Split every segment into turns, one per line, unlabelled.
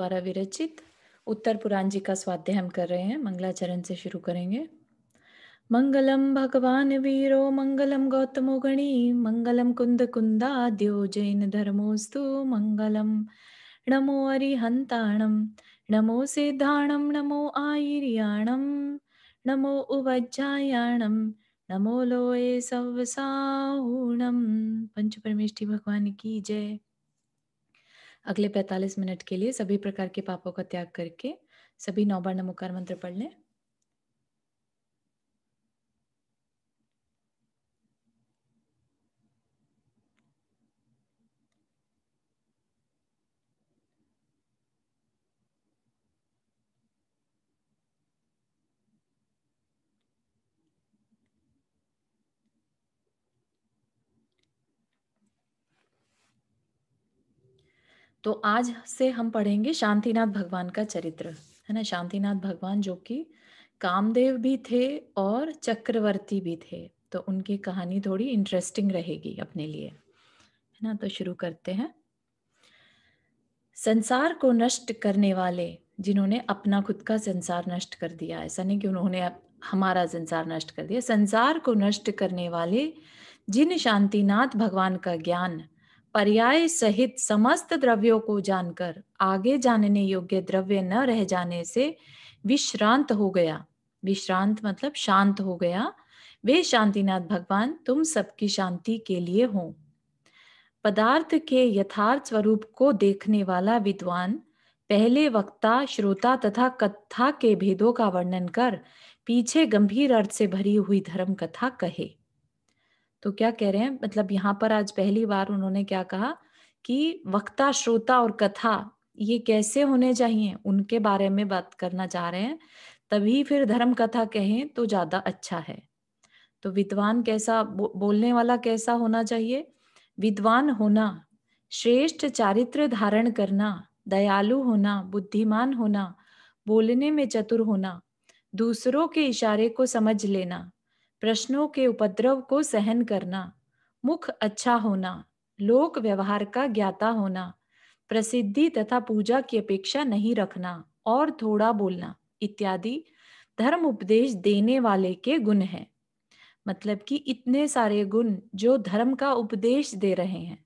द्वारा विरचित उत्तर पुराण जी का स्वाध्याय हम कर रहे हैं मंगलाचरण से शुरू करेंगे मंगलम भगवान वीरो मंगलम गौतमो गणी मंगलम कुंद कुंदा द्यो जैन धर्मोस्तु मंगलम नमो अरिहंताणम नमो सिद्धाणम नमो आयियाणम नमो उवज्जायाणम नमो लोए सव साहूणम पंच परमेष्ठी भगवान की जय अगले 45 मिनट के लिए सभी प्रकार के पापों का त्याग करके सभी नौ बार नमोकार मंत्र पढ़ लें तो आज से हम पढ़ेंगे शांतिनाथ भगवान का चरित्र है ना शांतिनाथ भगवान जो कि कामदेव भी थे और चक्रवर्ती भी थे तो उनकी कहानी थोड़ी इंटरेस्टिंग रहेगी अपने लिए है ना तो शुरू करते हैं संसार को नष्ट करने वाले जिन्होंने अपना खुद का संसार नष्ट कर दिया ऐसा नहीं कि उन्होंने हमारा संसार नष्ट कर दिया संसार को नष्ट करने वाले जिन शांतिनाथ भगवान का ज्ञान पर्याय सहित समस्त द्रव्यों को जानकर आगे जानने योग्य द्रव्य न रह जाने से विश्रांत हो गया विश्रांत मतलब शांत हो गया वे शांतिनाथ भगवान तुम सबकी शांति के लिए हो पदार्थ के यथार्थ स्वरूप को देखने वाला विद्वान पहले वक्ता श्रोता तथा कथा के भेदों का वर्णन कर पीछे गंभीर अर्थ से भरी हुई धर्म कथा कहे तो क्या कह रहे हैं मतलब यहाँ पर आज पहली बार उन्होंने क्या कहा कि वक्ता श्रोता और कथा ये कैसे होने चाहिए उनके बारे में बात करना चाह रहे हैं तभी फिर धर्म कथा कहें तो ज्यादा अच्छा है तो विद्वान कैसा बो, बोलने वाला कैसा होना चाहिए विद्वान होना श्रेष्ठ चारित्र धारण करना दयालु होना बुद्धिमान होना बोलने में चतुर होना दूसरों के इशारे को समझ लेना प्रश्नों के उपद्रव को सहन करना मुख अच्छा होना लोक व्यवहार का ज्ञाता होना प्रसिद्धि तथा पूजा की अपेक्षा नहीं रखना और थोड़ा बोलना इत्यादि धर्म उपदेश देने वाले के गुण हैं मतलब कि इतने सारे गुण जो धर्म का उपदेश दे रहे हैं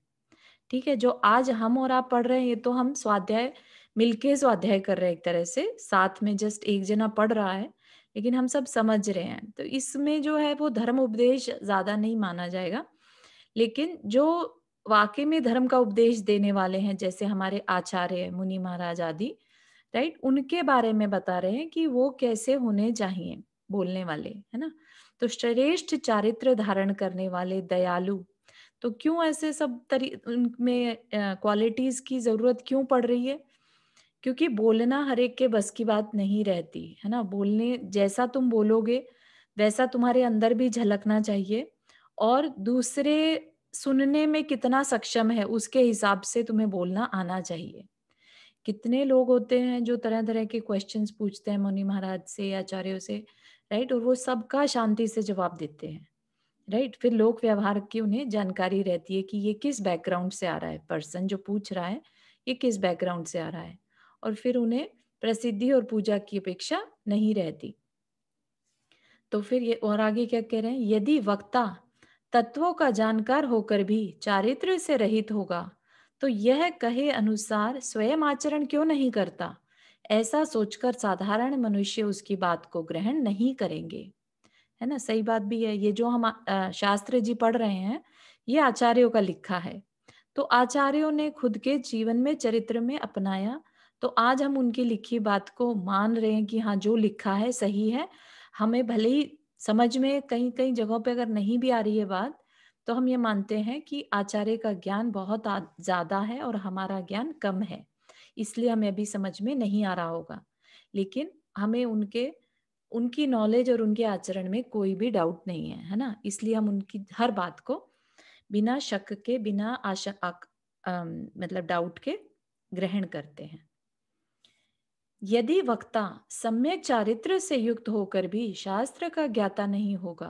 ठीक है जो आज हम और आप पढ़ रहे हैं ये तो हम स्वाध्याय मिलके स्वाध्याय कर रहे हैं एक तरह से साथ में जस्ट एक जना पढ़ रहा है लेकिन हम सब समझ रहे हैं तो इसमें जो है वो धर्म उपदेश ज्यादा नहीं माना जाएगा लेकिन जो वाकई में धर्म का उपदेश देने वाले हैं जैसे हमारे आचार्य मुनि महाराज आदि राइट उनके बारे में बता रहे हैं कि वो कैसे होने चाहिए बोलने वाले है ना तो श्रेष्ठ चारित्र धारण करने वाले दयालु तो क्यों ऐसे सब तरी उनमें क्वालिटीज की जरूरत क्यों पड़ रही है क्योंकि बोलना हर एक के बस की बात नहीं रहती है ना बोलने जैसा तुम बोलोगे वैसा तुम्हारे अंदर भी झलकना चाहिए और दूसरे सुनने में कितना सक्षम है उसके हिसाब से तुम्हें बोलना आना चाहिए कितने लोग होते हैं जो तरह तरह के क्वेश्चंस पूछते हैं मुनि महाराज से आचार्यों से राइट और वो सबका शांति से जवाब देते हैं राइट फिर लोक व्यवहार की उन्हें जानकारी रहती है कि ये किस बैकग्राउंड से आ रहा है पर्सन जो पूछ रहा है ये किस बैकग्राउंड से आ रहा है और फिर उन्हें प्रसिद्धि और पूजा की अपेक्षा नहीं रहती तो फिर ये और आगे क्या कह रहे हैं यदि वक्ता तत्वों का जानकार होकर भी चारित्र से रहित होगा तो यह कहे अनुसार स्वयं आचरण क्यों नहीं करता ऐसा सोचकर साधारण मनुष्य उसकी बात को ग्रहण नहीं करेंगे है ना सही बात भी है ये जो हम शास्त्र जी पढ़ रहे हैं ये आचार्यों का लिखा है तो आचार्यों ने खुद के जीवन में चरित्र में अपनाया तो आज हम उनकी लिखी बात को मान रहे हैं कि हाँ जो लिखा है सही है हमें भले ही समझ में कहीं कहीं जगहों पे अगर नहीं भी आ रही है बात तो हम ये मानते हैं कि आचार्य का ज्ञान बहुत ज्यादा है और हमारा ज्ञान कम है इसलिए हमें अभी समझ में नहीं आ रहा होगा लेकिन हमें उनके उनकी नॉलेज और उनके आचरण में कोई भी डाउट नहीं है है ना इसलिए हम उनकी हर बात को बिना शक के बिना आशा आ, आ, मतलब डाउट के ग्रहण करते हैं यदि वक्ता सम्यक चारित्र से युक्त होकर भी शास्त्र का ज्ञाता नहीं होगा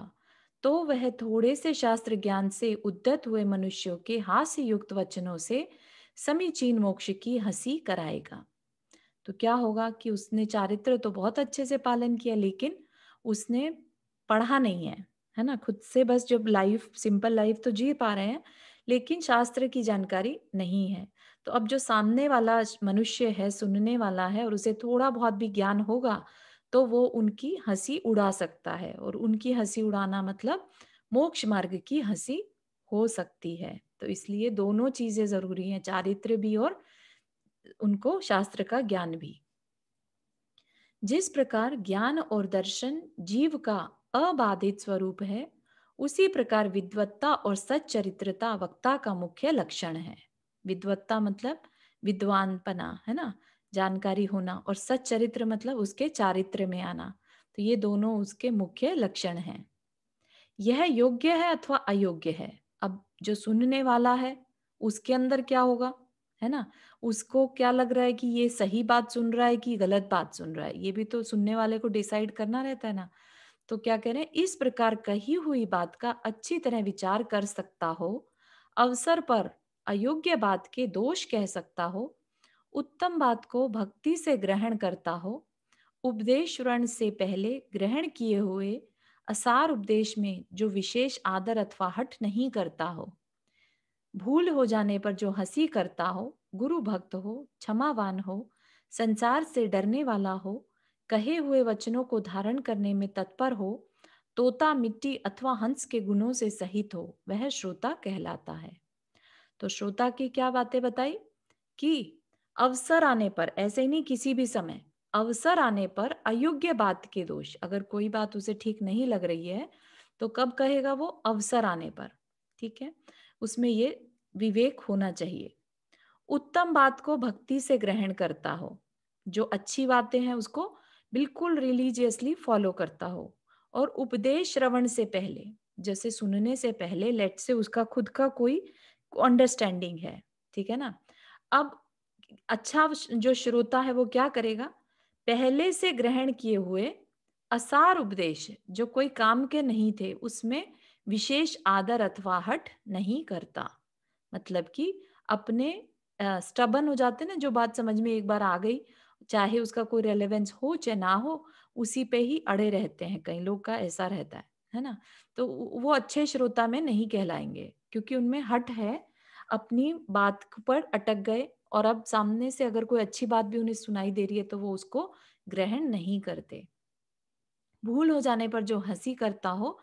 तो वह थोड़े से शास्त्र ज्ञान से उद्दत हुए मनुष्यों के हास्य युक्त वचनों से समीचीन मोक्ष की हंसी कराएगा तो क्या होगा कि उसने चारित्र तो बहुत अच्छे से पालन किया लेकिन उसने पढ़ा नहीं है है ना खुद से बस जब लाइफ सिंपल लाइफ तो जी पा रहे हैं लेकिन शास्त्र की जानकारी नहीं है तो अब जो सामने वाला मनुष्य है सुनने वाला है और उसे थोड़ा बहुत भी ज्ञान होगा तो वो उनकी हंसी उड़ा सकता है और उनकी हंसी उड़ाना मतलब मोक्ष मार्ग की हंसी हो सकती है तो इसलिए दोनों चीजें जरूरी हैं चारित्र भी और उनको शास्त्र का ज्ञान भी जिस प्रकार ज्ञान और दर्शन जीव का अबाधित स्वरूप है उसी प्रकार विद्वत्ता और सच्चरित्रता वक्ता का मुख्य लक्षण है विद्वत्ता मतलब विद्वानपना है ना जानकारी होना और सच्चरित्र मतलब उसके चारित्र में आना तो ये दोनों उसके मुख्य लक्षण हैं यह योग्य है अथवा अयोग्य है अब जो सुनने वाला है उसके अंदर क्या होगा है ना उसको क्या लग रहा है कि ये सही बात सुन रहा है कि गलत बात सुन रहा है ये भी तो सुनने वाले को डिसाइड करना रहता है ना तो क्या कह रहे हैं इस प्रकार कही हुई बात का अच्छी तरह विचार कर सकता हो अवसर पर अयोग्य बात के दोष कह सकता हो उत्तम बात को भक्ति से ग्रहण करता हो उपदेश ऋण से पहले ग्रहण किए हुए असार उपदेश में जो विशेष आदर अथवा हट नहीं करता हो भूल हो जाने पर जो हंसी करता हो गुरु भक्त हो क्षमावान हो संसार से डरने वाला हो कहे हुए वचनों को धारण करने में तत्पर हो तोता मिट्टी अथवा हंस के गुणों से सहित हो वह श्रोता कहलाता है तो श्रोता की क्या बातें बताई कि अवसर आने पर ऐसे ही नहीं किसी भी समय अवसर आने पर अयोग्य बात के दोष अगर कोई बात उसे ठीक नहीं लग रही है तो कब कहेगा वो अवसर आने पर ठीक है उसमें ये विवेक होना चाहिए उत्तम बात को भक्ति से ग्रहण करता हो जो अच्छी बातें हैं उसको बिल्कुल रिलीजियसली फॉलो करता हो और उपदेश श्रवण से पहले जैसे सुनने से पहले लेट से उसका खुद का कोई अंडरस्टैंडिंग है ठीक है ना अब अच्छा जो श्रोता है वो क्या करेगा पहले से ग्रहण किए हुए असार उपदेश जो कोई काम के नहीं थे उसमें विशेष आदर अथवा हट नहीं करता मतलब कि अपने स्टबन हो जाते ना जो बात समझ में एक बार आ गई चाहे उसका कोई रेलेवेंस हो चाहे ना हो उसी पे ही अड़े रहते हैं कई लोग का ऐसा रहता है है ना तो वो अच्छे श्रोता में नहीं कहलाएंगे क्योंकि उनमें हट है अपनी बात पर अटक गए और अब सामने से अगर कोई अच्छी बात भी उन्हें सुनाई दे रही है तो वो उसको ग्रहण नहीं करते भूल हो जाने पर जो हंसी करता हो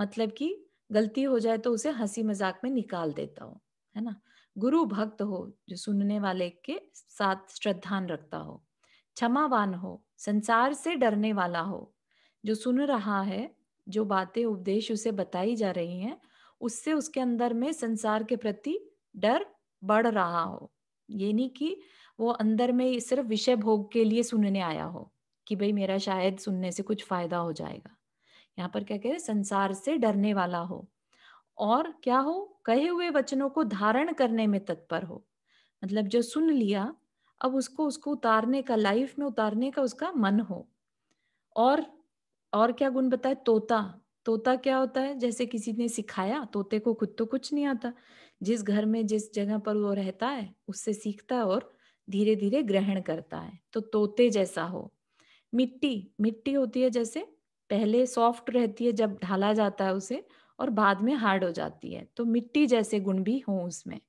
मतलब कि गलती हो जाए तो उसे हंसी मजाक में निकाल देता हो है ना गुरु भक्त हो जो सुनने वाले के साथ श्रद्धान रखता हो क्षमावान हो संसार से डरने वाला हो जो सुन रहा है जो बातें उपदेश उसे बताई जा रही हैं उससे उसके अंदर में संसार के प्रति डर बढ़ रहा हो ये नहीं कि वो अंदर में सिर्फ विषय भोग के लिए सुनने आया हो कि भाई मेरा शायद सुनने से कुछ फायदा हो जाएगा यहाँ पर क्या कह रहे संसार से डरने वाला हो और क्या हो कहे हुए वचनों को धारण करने में तत्पर हो मतलब जो सुन लिया अब उसको उसको उतारने का लाइफ में उतारने का उसका मन हो और और क्या गुण बताए तोता तोता क्या होता है जैसे किसी ने सिखाया तोते को खुद तो कुछ नहीं आता जिस घर में जिस जगह पर वो रहता है उससे सीखता है और धीरे धीरे ग्रहण करता है तो तोते जैसा हो मिट्टी मिट्टी होती है जैसे पहले सॉफ्ट रहती है जब ढाला जाता है उसे और बाद में हार्ड हो जाती है तो मिट्टी जैसे गुण भी हो उसमें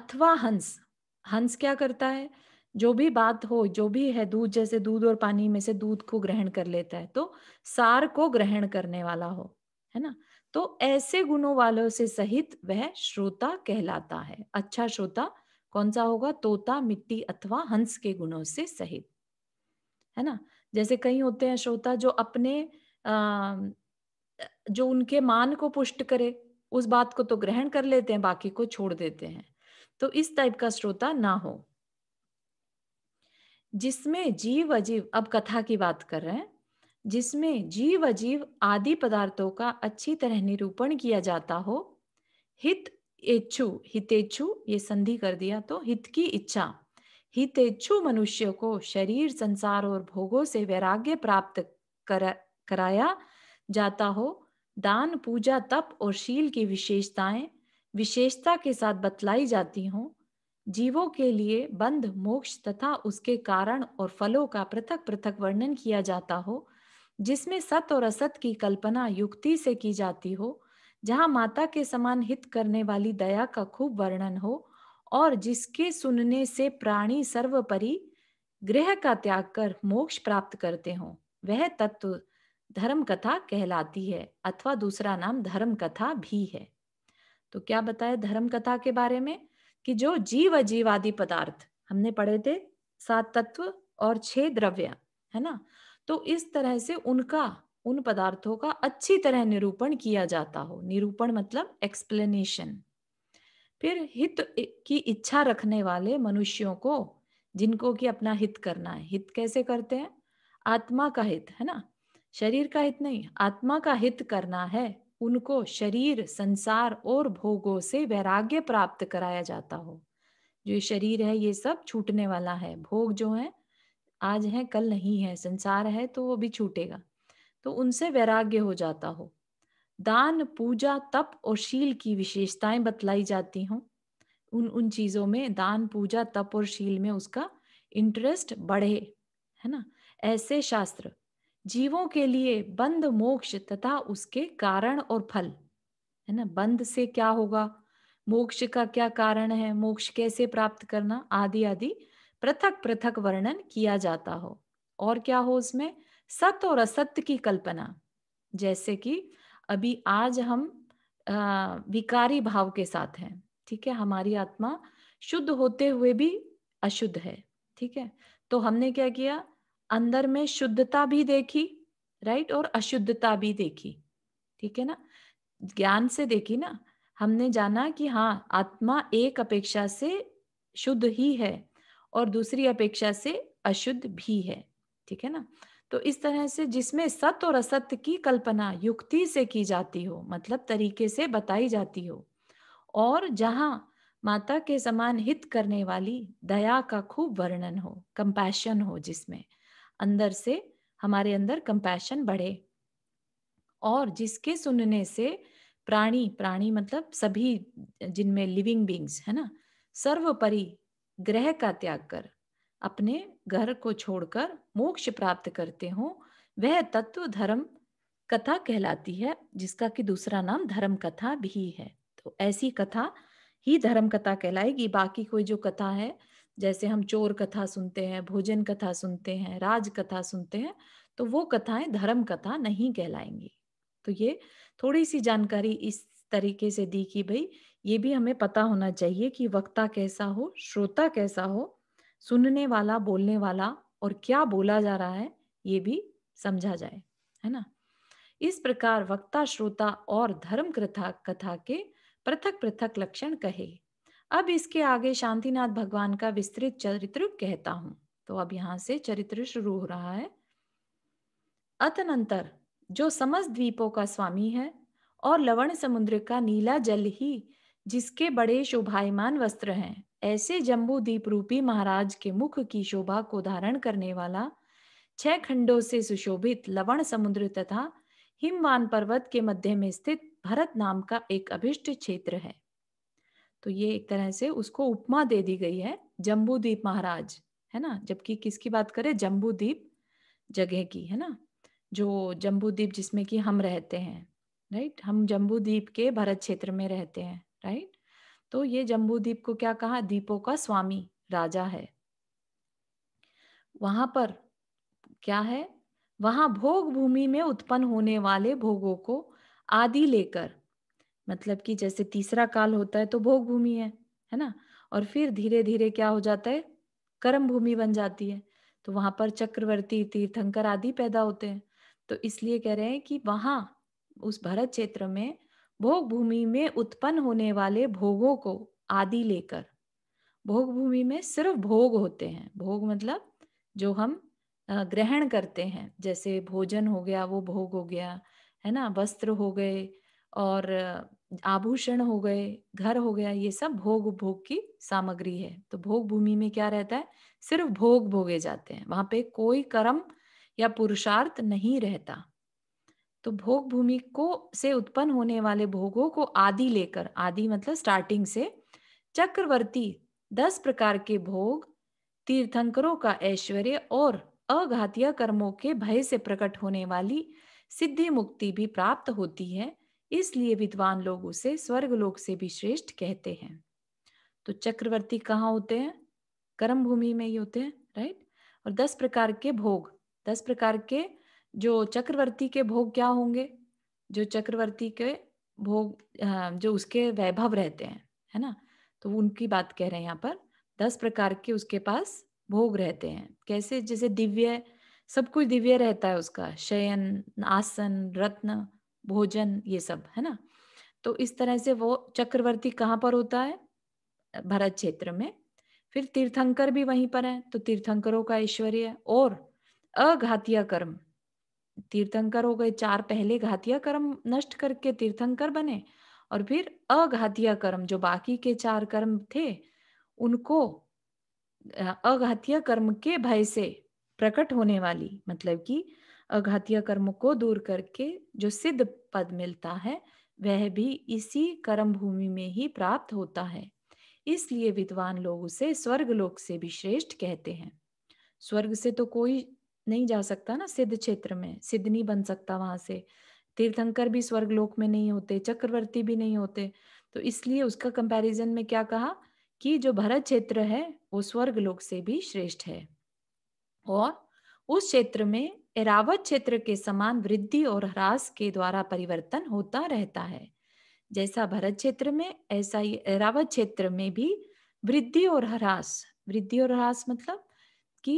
अथवा हंस हंस क्या करता है जो भी बात हो जो भी है दूध जैसे दूध और पानी में से दूध को ग्रहण कर लेता है तो सार को ग्रहण करने वाला हो है ना तो ऐसे गुणों वालों से सहित वह श्रोता कहलाता है अच्छा श्रोता कौन सा होगा तोता मिट्टी अथवा हंस के गुणों से सहित है ना जैसे कई होते हैं श्रोता जो अपने आ, जो उनके मान को पुष्ट करे उस बात को तो ग्रहण कर लेते हैं बाकी को छोड़ देते हैं तो इस टाइप का श्रोता ना हो जिसमें जीव अजीव अब कथा की बात कर रहे हैं जिसमें जीव अजीव आदि पदार्थों का अच्छी तरह निरूपण किया जाता हो हित इच्छु हितेच्छु ये संधि कर दिया तो हित की इच्छा हितेच्छु मनुष्य को शरीर संसार और भोगों से वैराग्य प्राप्त कर, कराया जाता हो दान पूजा तप और शील की विशेषताएं विशेषता के साथ बतलाई जाती हों जीवों के लिए बंध मोक्ष तथा उसके कारण और फलों का पृथक पृथक वर्णन किया जाता हो जिसमें सत और असत की कल्पना युक्ति से की जाती हो जहाँ माता के समान हित करने वाली दया का खूब वर्णन हो और जिसके सुनने से प्राणी सर्वपरि ग्रह का त्याग कर मोक्ष प्राप्त करते हों वह तत्व धर्म कथा कहलाती है अथवा दूसरा नाम धर्म कथा भी है तो क्या बताया धर्म कथा के बारे में कि जो जीव अजीव आदि पदार्थ हमने पढ़े थे सात तत्व और छह द्रव्य है ना तो इस तरह से उनका उन पदार्थों का अच्छी तरह निरूपण किया जाता हो निरूपण मतलब एक्सप्लेनेशन फिर हित की इच्छा रखने वाले मनुष्यों को जिनको कि अपना हित करना है हित कैसे करते हैं आत्मा का हित है ना शरीर का हित नहीं आत्मा का हित करना है उनको शरीर संसार और भोगों से वैराग्य प्राप्त कराया जाता हो जो ये शरीर है ये सब छूटने वाला है भोग जो है आज है कल नहीं है संसार है तो वो भी छूटेगा तो उनसे वैराग्य हो जाता हो दान पूजा तप और शील की विशेषताएं बतलाई जाती हों उन उन चीजों में दान पूजा तप और शील में उसका इंटरेस्ट बढ़े है ना ऐसे शास्त्र जीवों के लिए बंद मोक्ष तथा उसके कारण और फल है ना बंद से क्या होगा मोक्ष का क्या कारण है मोक्ष कैसे प्राप्त करना आदि आदि पृथक पृथक वर्णन किया जाता हो और क्या हो उसमें सत्य और असत्य की कल्पना जैसे कि अभी आज हम आ, विकारी भाव के साथ हैं ठीक है हमारी आत्मा शुद्ध होते हुए भी अशुद्ध है ठीक है तो हमने क्या किया अंदर में शुद्धता भी देखी राइट और अशुद्धता भी देखी ठीक है ना ज्ञान से देखी ना हमने जाना कि हाँ आत्मा एक अपेक्षा से शुद्ध ही है और दूसरी अपेक्षा से अशुद्ध भी है ठीक है ना तो इस तरह से जिसमें सत्य और असत्य की कल्पना युक्ति से की जाती हो मतलब तरीके से बताई जाती हो और जहाँ माता के समान हित करने वाली दया का खूब वर्णन हो कंपैशन हो जिसमें अंदर से हमारे अंदर कंपैशन बढ़े और जिसके सुनने से प्राणी प्राणी मतलब सभी जिनमें लिविंग बींग्स है ना सर्वोपरि ग्रह का त्याग कर अपने घर को छोड़कर मोक्ष प्राप्त करते हो वह तत्व धर्म कथा कहलाती है जिसका कि दूसरा नाम धर्म कथा भी है तो ऐसी कथा ही धर्म कथा कहलाएगी बाकी कोई जो कथा है जैसे हम चोर कथा सुनते हैं भोजन कथा सुनते हैं राज कथा सुनते हैं तो वो कथाएं धर्म कथा नहीं कहलाएंगी तो ये थोड़ी सी जानकारी इस तरीके से दी कि भाई ये भी हमें पता होना चाहिए कि वक्ता कैसा हो श्रोता कैसा हो सुनने वाला बोलने वाला और क्या बोला जा रहा है ये भी समझा जाए है ना इस प्रकार वक्ता श्रोता और धर्म कथा कथा के पृथक पृथक लक्षण कहे अब इसके आगे शांतिनाथ भगवान का विस्तृत चरित्र कहता हूँ तो अब यहाँ से चरित्र शुरू हो रहा है अतनंतर जो समस्त द्वीपों का स्वामी है और लवण समुद्र का नीला जल ही जिसके बड़े शोभायमान वस्त्र हैं ऐसे जम्बू द्वीप रूपी महाराज के मुख की शोभा को धारण करने वाला छह खंडों से सुशोभित लवण समुद्र तथा हिमवान पर्वत के मध्य में स्थित भरत नाम का एक अभिष्ट क्षेत्र है तो ये एक तरह से उसको उपमा दे दी गई है जम्बूदीप महाराज है ना जबकि किसकी बात करें जम्बूदीप जगह की है ना जो जम्बूदीप जिसमें कि हम रहते हैं राइट हम जम्बूदीप के भारत क्षेत्र में रहते हैं राइट तो ये जम्बूदीप को क्या कहा दीपों का स्वामी राजा है वहां पर क्या है वहां भोग भूमि में उत्पन्न होने वाले भोगों को आदि लेकर मतलब कि जैसे तीसरा काल होता है तो भोग भूमि है है ना और फिर धीरे धीरे क्या हो जाता है कर्म भूमि बन जाती है तो वहां पर चक्रवर्ती तीर्थंकर आदि पैदा होते हैं तो इसलिए कह रहे हैं कि वहां उस भरत क्षेत्र में भोग भूमि में उत्पन्न होने वाले भोगों को आदि लेकर भोग भूमि में सिर्फ भोग होते हैं भोग मतलब जो हम ग्रहण करते हैं जैसे भोजन हो गया वो भोग हो गया है ना वस्त्र हो गए और आभूषण हो गए घर हो गया ये सब भोग उपभोग की सामग्री है तो भोग भूमि में क्या रहता है सिर्फ भोग भोगे जाते हैं वहां पे कोई कर्म या पुरुषार्थ नहीं रहता तो भोग भूमि को से उत्पन्न होने वाले भोगों को आदि लेकर आदि मतलब स्टार्टिंग से चक्रवर्ती दस प्रकार के भोग तीर्थंकरों का ऐश्वर्य और अघातीय कर्मों के भय से प्रकट होने वाली सिद्धि मुक्ति भी प्राप्त होती है इसलिए विद्वान लोग उसे स्वर्ग लोग से भी श्रेष्ठ कहते हैं तो चक्रवर्ती कहाँ होते हैं कर्म भूमि में ही होते हैं राइट और दस प्रकार के भोग दस प्रकार के जो चक्रवर्ती के भोग क्या होंगे जो चक्रवर्ती के भोग जो उसके वैभव रहते हैं है ना तो उनकी बात कह रहे हैं यहाँ पर दस प्रकार के उसके पास भोग रहते हैं कैसे जैसे दिव्य सब कुछ दिव्य रहता है उसका शयन आसन रत्न भोजन ये सब है ना तो इस तरह से वो चक्रवर्ती कहाँ पर होता है भरत क्षेत्र में फिर तीर्थंकर भी वहीं पर है तो तीर्थंकरों का ऐश्वर्य और अघातिया कर्म तीर्थंकर हो गए चार पहले घातिया कर्म नष्ट करके तीर्थंकर बने और फिर अघातिया कर्म जो बाकी के चार कर्म थे उनको अघातिया कर्म के भय से प्रकट होने वाली मतलब कि घातीय कर्म को दूर करके जो सिद्ध पद मिलता है वह भी इसी कर्म भूमि में ही प्राप्त होता है इसलिए विद्वान लोग उसे स्वर्ग लोक से भी श्रेष्ठ कहते हैं स्वर्ग से तो कोई नहीं जा सकता ना सिद्ध क्षेत्र में सिद्ध नहीं बन सकता वहां से तीर्थंकर भी स्वर्ग लोक में नहीं होते चक्रवर्ती भी नहीं होते तो इसलिए उसका कंपैरिजन में क्या कहा कि जो भरत क्षेत्र है वो स्वर्ग लोक से भी श्रेष्ठ है और उस क्षेत्र में एरावत क्षेत्र के समान वृद्धि और ह्रास के द्वारा परिवर्तन होता रहता है जैसा भरत क्षेत्र में ऐसा ही एरावत क्षेत्र में भी वृद्धि और ह्रास वृद्धि और ह्रास मतलब कि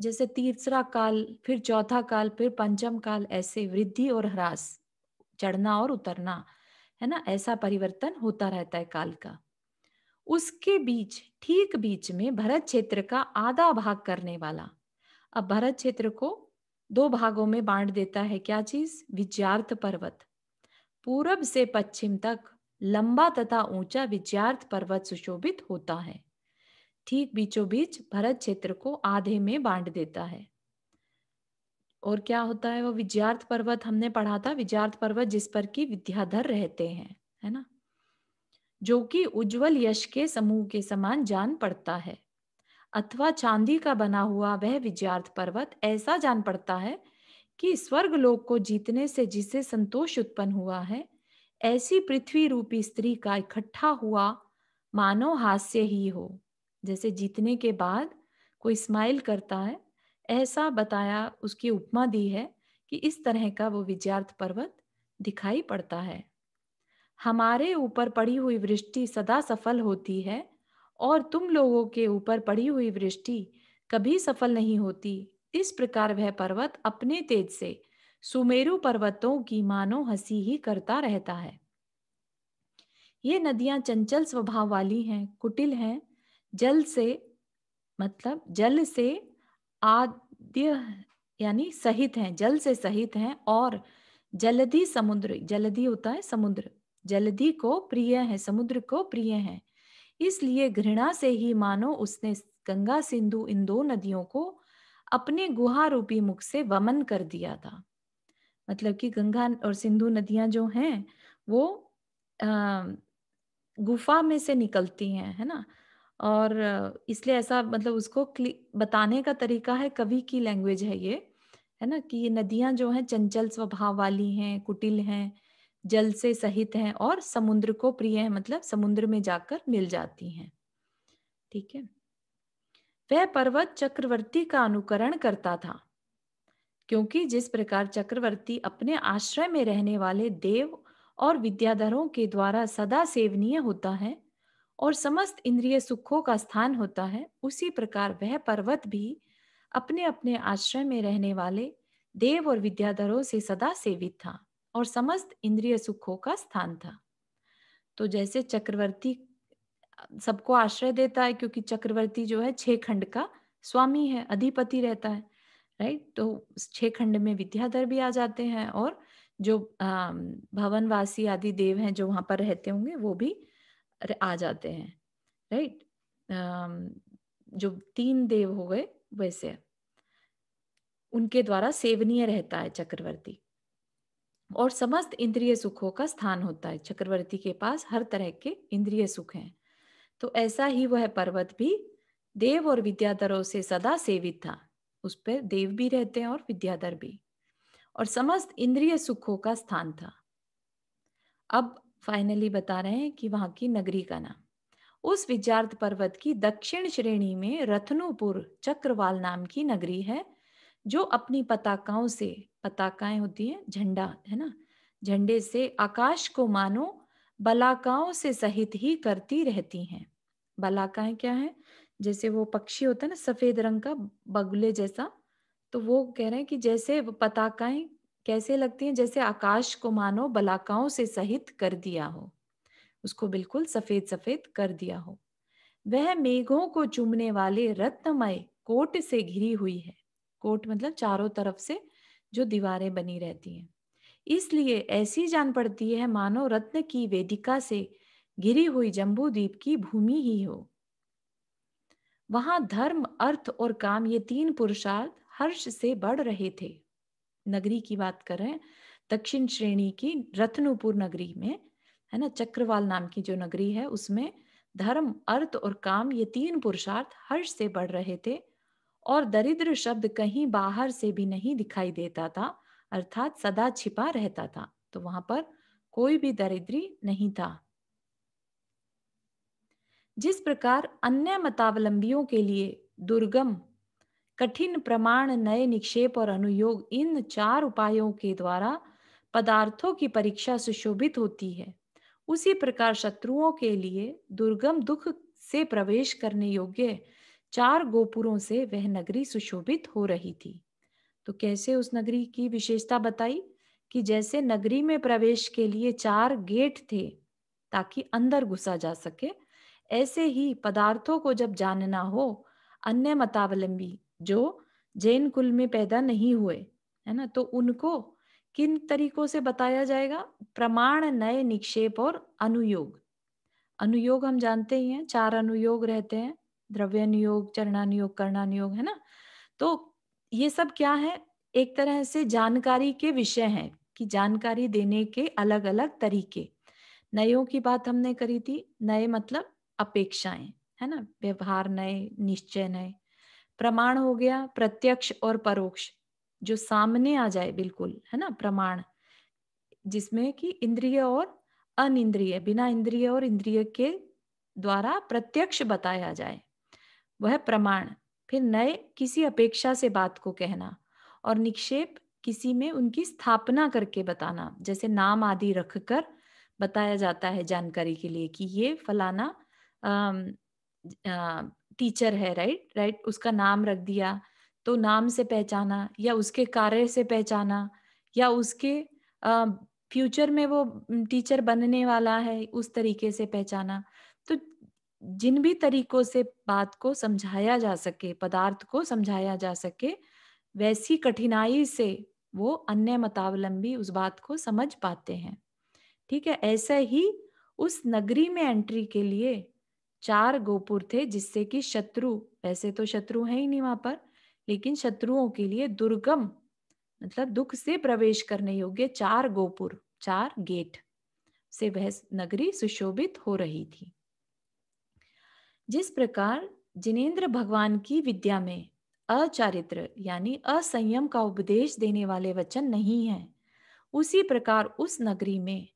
जैसे तीसरा काल फिर चौथा काल फिर पंचम काल ऐसे वृद्धि और ह्रास चढ़ना और उतरना है ना ऐसा परिवर्तन होता रहता है काल का उसके बीच ठीक बीच में भरत क्षेत्र का आधा भाग करने वाला अब भरत क्षेत्र को दो भागों में बांट देता है क्या चीज विज्यार्थ पर्वत पूरब से पश्चिम तक लंबा तथा ऊंचा विज्यार्थ पर्वत सुशोभित होता है ठीक बीचों बीच भरत क्षेत्र को आधे में बांट देता है और क्या होता है वो विज्यार्थ पर्वत हमने पढ़ा था विज्यार्थ पर्वत जिस पर की विद्याधर रहते हैं है ना जो कि उज्जवल यश के समूह के समान जान पड़ता है अथवा चांदी का बना हुआ वह विजयार्थ पर्वत ऐसा जान पड़ता है कि स्वर्ग लोक को जीतने से जिसे संतोष उत्पन्न हुआ है ऐसी पृथ्वी रूपी स्त्री का इकट्ठा हुआ मानो हास्य ही हो जैसे जीतने के बाद कोई स्माइल करता है ऐसा बताया उसकी उपमा दी है कि इस तरह का वो विजयार्थ पर्वत दिखाई पड़ता है हमारे ऊपर पड़ी हुई वृष्टि सदा सफल होती है और तुम लोगों के ऊपर पड़ी हुई वृष्टि कभी सफल नहीं होती इस प्रकार वह पर्वत अपने तेज से सुमेरु पर्वतों की मानो हंसी ही करता रहता है ये नदियां चंचल स्वभाव वाली हैं कुटिल हैं जल से मतलब जल से आद्य यानी सहित हैं जल से सहित हैं और जलधि समुद्र जलधि होता है समुद्र जलधि को प्रिय है समुद्र को प्रिय है इसलिए घृणा से ही मानो उसने गंगा सिंधु इन दो नदियों को अपने गुहा रूपी मुख से वमन कर दिया था मतलब कि गंगा और सिंधु नदियां जो हैं वो गुफा में से निकलती हैं है ना और इसलिए ऐसा मतलब उसको बताने का तरीका है कवि की लैंग्वेज है ये है ना कि ये नदियां जो हैं चंचल स्वभाव वाली हैं कुटिल हैं जल से सहित हैं और समुद्र को प्रिय हैं मतलब समुद्र में जाकर मिल जाती हैं ठीक है वह पर्वत चक्रवर्ती का अनुकरण करता था क्योंकि जिस प्रकार चक्रवर्ती अपने आश्रय में रहने वाले देव और विद्याधरों के द्वारा सदा सेवनीय होता है और समस्त इंद्रिय सुखों का स्थान होता है उसी प्रकार वह पर्वत भी अपने अपने आश्रय में रहने वाले देव और विद्याधरों से सदा सेवित था और समस्त इंद्रिय सुखों का स्थान था तो जैसे चक्रवर्ती सबको आश्रय देता है क्योंकि चक्रवर्ती जो है छह खंड का स्वामी है अधिपति रहता है राइट तो छह खंड में विद्याधर भी आ जाते हैं और जो भवनवासी आदि देव हैं जो वहां पर रहते होंगे वो भी आ जाते हैं राइट जो तीन देव हो गए वैसे उनके द्वारा सेवनीय रहता है चक्रवर्ती और समस्त इंद्रिय सुखों का स्थान होता है चक्रवर्ती के पास हर तरह के इंद्रिय सुख हैं तो ऐसा ही वह पर्वत भी देव और विद्याधरों से सदा सेवित था उस पर देव भी रहते हैं और विद्याधर भी और समस्त इंद्रिय सुखों का स्थान था अब फाइनली बता रहे हैं कि वहां की नगरी का नाम उस विद्यार्थ पर्वत की दक्षिण श्रेणी में रत्नुपुर चक्रवाल नाम की नगरी है जो अपनी पताकाओं से पताकाएं होती हैं झंडा है ना झंडे से आकाश को मानो बलाकाओं से सहित ही करती रहती हैं बलाकाएं क्या है जैसे वो पक्षी होता है ना सफेद रंग का बगुले जैसा तो वो कह रहे हैं कि जैसे पताकाएं कैसे लगती हैं जैसे आकाश को मानो बलाकाओं से सहित कर दिया हो उसको बिल्कुल सफेद सफेद कर दिया हो वह मेघों को चुमने वाले रत्नमय कोट से घिरी हुई है कोट मतलब चारों तरफ से जो दीवारें बनी रहती हैं इसलिए ऐसी जान पड़ती है मानो रत्न की वेदिका से गिरी हुई जम्बू द्वीप की भूमि ही हो वहां धर्म अर्थ और काम ये तीन पुरुषार्थ हर्ष से बढ़ रहे थे नगरी की बात कर रहे हैं दक्षिण श्रेणी की रत्नपुर नगरी में है ना चक्रवाल नाम की जो नगरी है उसमें धर्म अर्थ और काम ये तीन पुरुषार्थ हर्ष से बढ़ रहे थे और दरिद्र शब्द कहीं बाहर से भी नहीं दिखाई देता था अर्थात सदा छिपा रहता था तो वहां पर कोई भी दरिद्री नहीं था जिस प्रकार अन्य मतावलंबियों के लिए दुर्गम कठिन प्रमाण नए निक्षेप और अनुयोग इन चार उपायों के द्वारा पदार्थों की परीक्षा सुशोभित होती है उसी प्रकार शत्रुओं के लिए दुर्गम दुख से प्रवेश करने योग्य चार गोपुरों से वह नगरी सुशोभित हो रही थी तो कैसे उस नगरी की विशेषता बताई कि जैसे नगरी में प्रवेश के लिए चार गेट थे ताकि अंदर घुसा जा सके ऐसे ही पदार्थों को जब जानना हो अन्य मतावलंबी जो जैन कुल में पैदा नहीं हुए है ना तो उनको किन तरीकों से बताया जाएगा प्रमाण नए निक्षेप और अनुयोग अनुयोग हम जानते ही हैं चार अनुयोग रहते हैं द्रव्य नियोग चरणानुयोग करणानुयोग है ना तो ये सब क्या है एक तरह से जानकारी के विषय है कि जानकारी देने के अलग अलग तरीके नयों की बात हमने करी थी नए मतलब अपेक्षाएं है ना व्यवहार नए निश्चय नए प्रमाण हो गया प्रत्यक्ष और परोक्ष जो सामने आ जाए बिल्कुल है ना प्रमाण जिसमें कि इंद्रिय और अनिंद्रिय बिना इंद्रिय और इंद्रिय के द्वारा प्रत्यक्ष बताया जाए वह प्रमाण फिर नए किसी अपेक्षा से बात को कहना और निक्षेप किसी में उनकी स्थापना करके बताना जैसे नाम आदि रखकर बताया जाता है जानकारी के लिए कि ये फलाना आ, आ, टीचर है राइट राइट उसका नाम रख दिया तो नाम से पहचाना या उसके कार्य से पहचाना या उसके आ, फ्यूचर में वो टीचर बनने वाला है उस तरीके से पहचाना जिन भी तरीकों से बात को समझाया जा सके पदार्थ को समझाया जा सके वैसी कठिनाई से वो अन्य मतावलंबी उस बात को समझ पाते हैं ठीक है ऐसे ही उस नगरी में एंट्री के लिए चार गोपुर थे जिससे कि शत्रु वैसे तो शत्रु है ही नहीं वहां पर लेकिन शत्रुओं के लिए दुर्गम मतलब दुख से प्रवेश करने योग्य चार गोपुर चार गेट से वह नगरी सुशोभित हो रही थी जिस प्रकार जिनेन्द्र भगवान की विद्या में अचारित्र यानी असंयम का उपदेश देने वाले वचन नहीं है उसी प्रकार उस नगरी में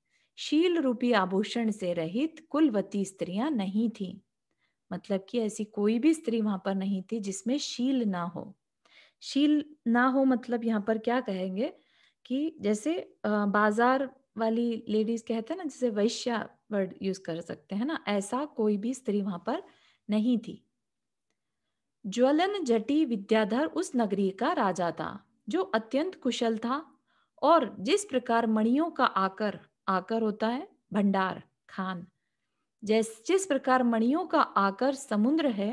शील रूपी आभूषण से रहित कुलवती स्त्रियां नहीं थी मतलब कि ऐसी कोई भी स्त्री वहां पर नहीं थी जिसमें शील ना हो शील ना हो मतलब यहाँ पर क्या कहेंगे कि जैसे बाजार वाली लेडीज कहते हैं ना जैसे वैश्या वर्ड यूज कर सकते हैं ना ऐसा कोई भी स्त्री वहां पर नहीं थी ज्वलन जटी विद्याधर उस नगरी का राजा था जो अत्यंत कुशल था और जिस प्रकार मणियों का आकर आकर होता है भंडार खान जैस जिस प्रकार मणियों का आकर समुद्र है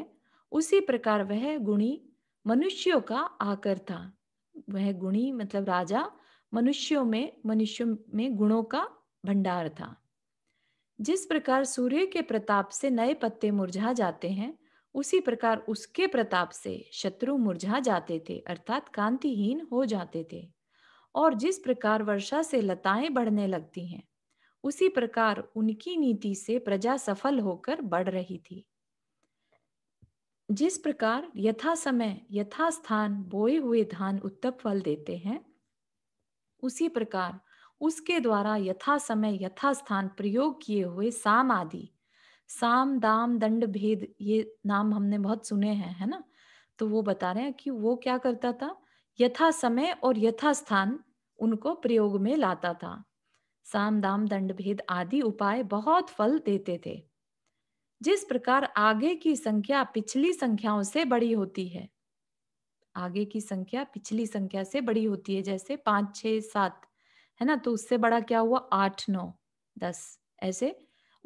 उसी प्रकार वह गुणी मनुष्यों का आकर था वह गुणी मतलब राजा मनुष्यों में मनुष्यों में गुणों का भंडार था जिस प्रकार सूर्य के प्रताप से नए पत्ते मुरझा जाते हैं उसी प्रकार उसके प्रताप से शत्रु मुरझा जाते थे अर्थात कांतिहीन हो जाते थे और जिस प्रकार वर्षा से लताएं बढ़ने लगती हैं उसी प्रकार उनकी नीति से प्रजा सफल होकर बढ़ रही थी जिस प्रकार यथा समय यथा स्थान बोए हुए धान उत्तम फल देते हैं उसी प्रकार उसके द्वारा यथा समय यथा स्थान प्रयोग किए हुए साम आदि साम दाम दंड भेद ये नाम हमने बहुत सुने हैं है ना तो वो बता रहे हैं कि वो क्या करता था यथा समय और यथा स्थान उनको प्रयोग में लाता था साम दाम दंड भेद आदि उपाय बहुत फल देते थे जिस प्रकार आगे की संख्या पिछली संख्याओं से बड़ी होती है आगे की संख्या पिछली संख्या से बड़ी होती है जैसे पांच छ सात है ना तो उससे बड़ा क्या हुआ आठ नौ दस ऐसे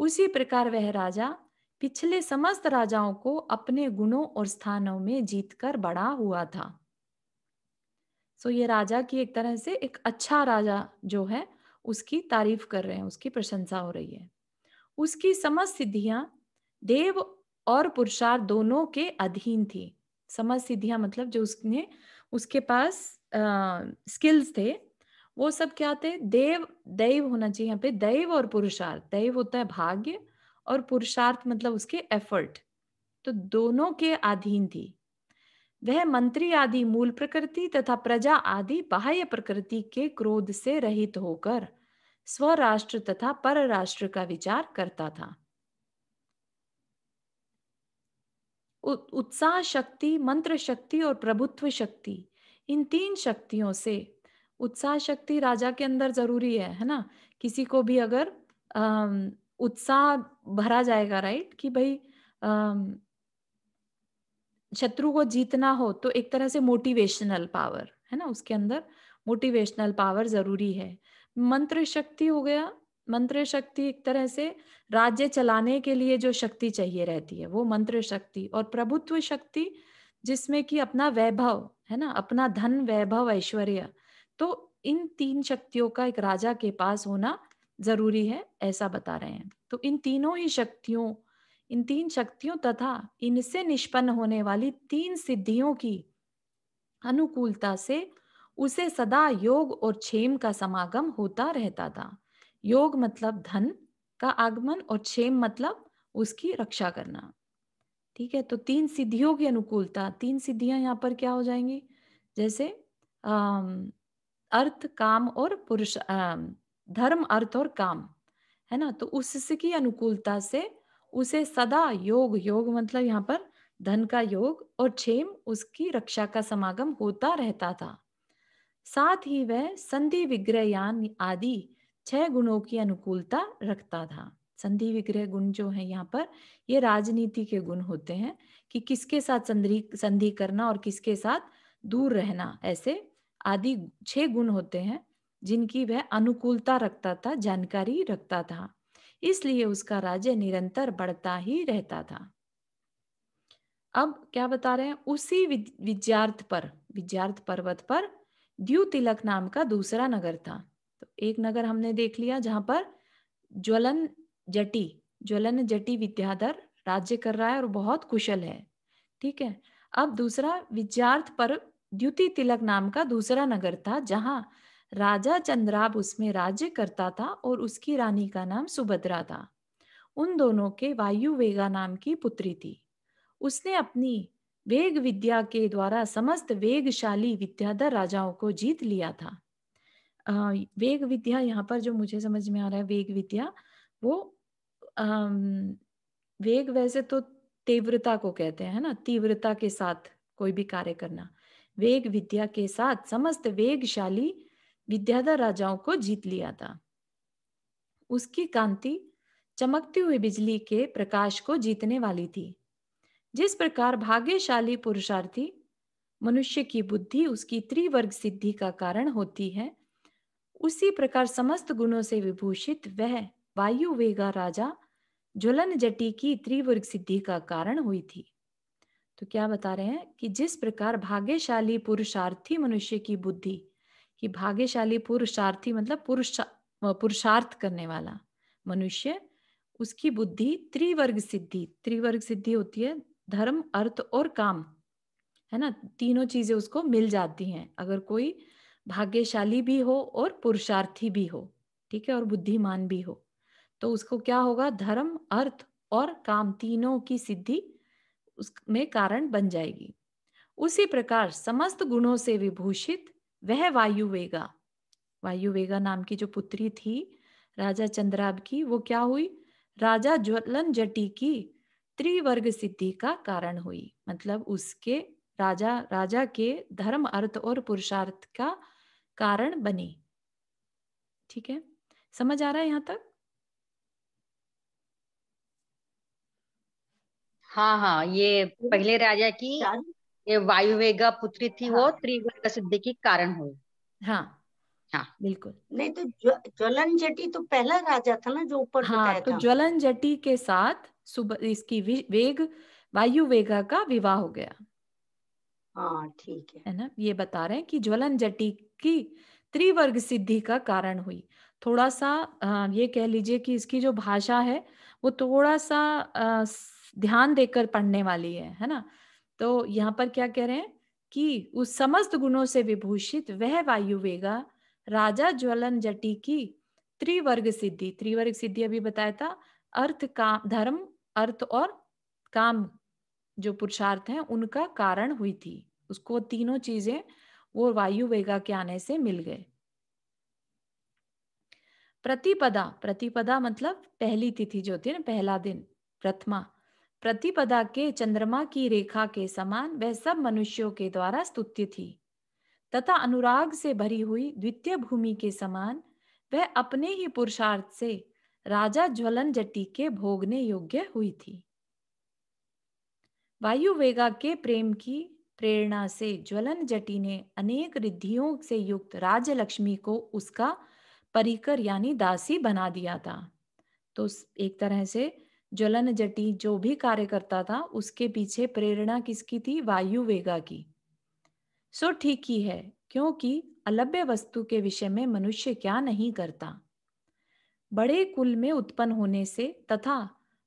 उसी प्रकार वह राजा पिछले समस्त राजाओं को अपने गुणों और स्थानों में जीतकर बड़ा हुआ था सो ये राजा की एक तरह से एक अच्छा राजा जो है उसकी तारीफ कर रहे हैं उसकी प्रशंसा हो रही है उसकी समस्त सिद्धियां देव और पुरुषार्थ दोनों के अधीन थी समस्त सिद्धियां मतलब जो उसने उसके पास आ, स्किल्स थे वो सब क्या थे देव दैव होना चाहिए यहाँ पे दैव और पुरुषार्थ दैव होता है भाग्य और पुरुषार्थ मतलब उसके एफर्ट तो दोनों के अधीन थी वह मंत्री आदि मूल प्रकृति तथा प्रजा आदि बाह्य प्रकृति के क्रोध से रहित होकर स्वराष्ट्र तथा परराष्ट्र का विचार करता था उत्साह शक्ति मंत्र शक्ति और प्रभुत्व शक्ति इन तीन शक्तियों से उत्साह शक्ति राजा के अंदर जरूरी है है ना किसी को भी अगर उत्साह भरा जाएगा राइट कि भाई शत्रु को जीतना हो तो एक तरह से मोटिवेशनल पावर है ना उसके अंदर मोटिवेशनल पावर जरूरी है मंत्र शक्ति हो गया मंत्र शक्ति एक तरह से राज्य चलाने के लिए जो शक्ति चाहिए रहती है वो मंत्र शक्ति और प्रभुत्व शक्ति जिसमें कि अपना वैभव है ना अपना धन वैभव ऐश्वर्य तो इन तीन शक्तियों का एक राजा के पास होना जरूरी है ऐसा बता रहे हैं तो इन तीनों ही शक्तियों इन तीन शक्तियों तथा इनसे निष्पन्न होने वाली तीन सिद्धियों की अनुकूलता से उसे सदा योग और क्षेम का समागम होता रहता था योग मतलब धन का आगमन और क्षेम मतलब उसकी रक्षा करना ठीक है तो तीन सिद्धियों की अनुकूलता तीन सिद्धियां यहाँ पर क्या हो जाएंगी जैसे अः अर्थ काम और पुरुष धर्म अर्थ और काम है ना तो उससे की अनुकूलता से उसे सदा योग योग मतलब यहाँ पर धन का योग और क्षेम उसकी रक्षा का समागम होता रहता था साथ ही वह संधि विग्रह यान आदि छह गुणों की अनुकूलता रखता था संधि विग्रह गुण जो है यहाँ पर ये राजनीति के गुण होते हैं कि किसके साथ संधि संधि करना और किसके साथ दूर रहना ऐसे आदि छह गुण होते हैं जिनकी वह अनुकूलता रखता था जानकारी रखता था इसलिए उसका राज्य निरंतर बढ़ता ही रहता था अब क्या बता रहे हैं उसी विद्यार्थ पर विद्यार्थ पर्वत पर द्यू तिलक नाम का दूसरा नगर था तो एक नगर हमने देख लिया जहां पर ज्वलन जटी ज्वलन जटी विद्याधर राज्य कर रहा है और बहुत कुशल है ठीक है अब दूसरा विद्यार्थ पर द्युति तिलक नाम का दूसरा नगर था जहां राजा चंद्राब उसमें राज्य करता था और उसकी रानी का नाम सुभद्रा था उन दोनों के वायु वेगा नाम की पुत्री थी उसने अपनी वेग विद्या के द्वारा समस्त वेगशाली विद्याधर राजाओं को जीत लिया था वेग विद्या यहाँ पर जो मुझे समझ में आ रहा है वेग विद्या वो वेग वैसे तो तीव्रता को कहते हैं ना तीव्रता के साथ कोई भी कार्य करना वेग विद्या के साथ समस्त वेगशाली विद्याधर राजाओं को जीत लिया था उसकी कांति चमकती हुई बिजली के प्रकाश को जीतने वाली थी जिस प्रकार भाग्यशाली पुरुषार्थी मनुष्य की बुद्धि उसकी त्रिवर्ग सिद्धि का कारण होती है उसी प्रकार समस्त गुणों से विभूषित वह वायु वेगा राजा ज्वलन जटी की त्रिवर्ग सिद्धि का कारण हुई थी तो क्या बता रहे हैं कि जिस प्रकार भाग्यशाली पुरुषार्थी मनुष्य की बुद्धि कि भाग्यशाली पुरुषार्थी मतलब पुरुष पुरुषार्थ करने वाला मनुष्य उसकी बुद्धि त्रिवर्ग सिद्धि त्रिवर्ग सिद्धि होती है धर्म अर्थ और काम है ना तीनों चीजें उसको मिल जाती हैं अगर कोई भाग्यशाली भी हो और पुरुषार्थी भी हो ठीक है और बुद्धिमान भी हो तो उसको क्या होगा धर्म अर्थ और काम तीनों की सिद्धि उसमें कारण बन जाएगी उसी प्रकार समस्त गुणों से विभूषित वह वायुवेगा वायुवेगा नाम की जो पुत्री थी राजा चंद्राब की वो क्या हुई राजा ज्वलन जटी की त्रिवर्ग सिद्धि का कारण हुई मतलब उसके राजा राजा के धर्म अर्थ और पुरुषार्थ का कारण बनी ठीक है समझ आ रहा है यहाँ तक हाँ हाँ ये तो पहले राजा की ये वायुवेगा पुत्री थी हाँ। वो त्रिवर्ग सिद्धि की कारण हुई हाँ हाँ बिल्कुल नहीं तो ज्वलन जटी तो पहला राजा था ना जो ऊपर हाँ तो ज्वलन जटी के साथ सुबह इसकी वेग वायु वेगा का विवाह हो गया हाँ ठीक है है ना ये बता रहे हैं कि ज्वलन जटी की त्रिवर्ग सिद्धि का कारण हुई थोड़ा सा ये कह लीजिए कि इसकी जो भाषा है वो थोड़ा सा ध्यान देकर पढ़ने वाली है है ना तो यहाँ पर क्या कह रहे हैं कि उस समस्त गुणों से विभूषित वह वायु वेगा राजा ज्वलन जटी की त्रिवर्ग सिद्धि त्रिवर्ग सिद्धि अभी बताया था अर्थ काम धर्म अर्थ और काम जो पुरुषार्थ हैं उनका कारण हुई थी उसको तीनों चीजें वो वायु वेगा के आने से मिल गए प्रतिपदा प्रतिपदा मतलब पहली तिथि जो होती है ना पहला दिन प्रथमा प्रतिपदा के चंद्रमा की रेखा के समान वह सब मनुष्यों के द्वारा स्तुत्य थी तथा अनुराग से भरी हुई द्वितीय भूमि के समान वह अपने ही पुरुषार्थ से राजा ज्वलन जटी के भोगने योग्य हुई थी वायु वेगा के प्रेम की प्रेरणा से ज्वलन जटी ने अनेक रिद्धियों से युक्त राजलक्ष्मी को उसका परिकर यानी दासी बना दिया था तो एक तरह से ज्वलन जटी जो भी कार्य करता था उसके पीछे प्रेरणा किसकी थी वायु वेगा की सो ठीक ही है क्योंकि अलभ्य वस्तु के विषय में मनुष्य क्या नहीं करता बड़े कुल में उत्पन्न होने से तथा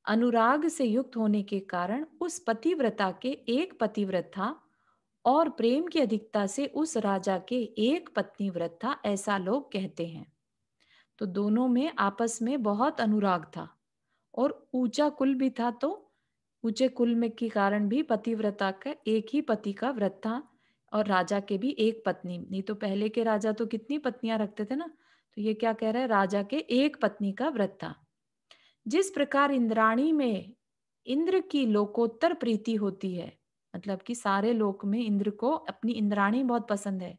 अनुराग से युक्त होने के कारण उस पतिव्रता के एक पतिव्रता और प्रेम की अधिकता से उस राजा के एक पत्नी व्रत था ऐसा लोग कहते हैं तो दोनों में आपस में बहुत अनुराग था और ऊंचा कुल भी था तो ऊंचे कुल में के कारण भी पतिव्रता का एक ही पति का व्रत था और राजा के भी एक पत्नी नहीं तो पहले के राजा तो कितनी पत्नियां रखते थे ना तो ये क्या कह रहा है राजा के एक पत्नी का व्रत था जिस प्रकार इंद्राणी में इंद्र की लोकोत्तर प्रीति होती है मतलब कि सारे लोक में इंद्र को अपनी इंद्राणी बहुत पसंद है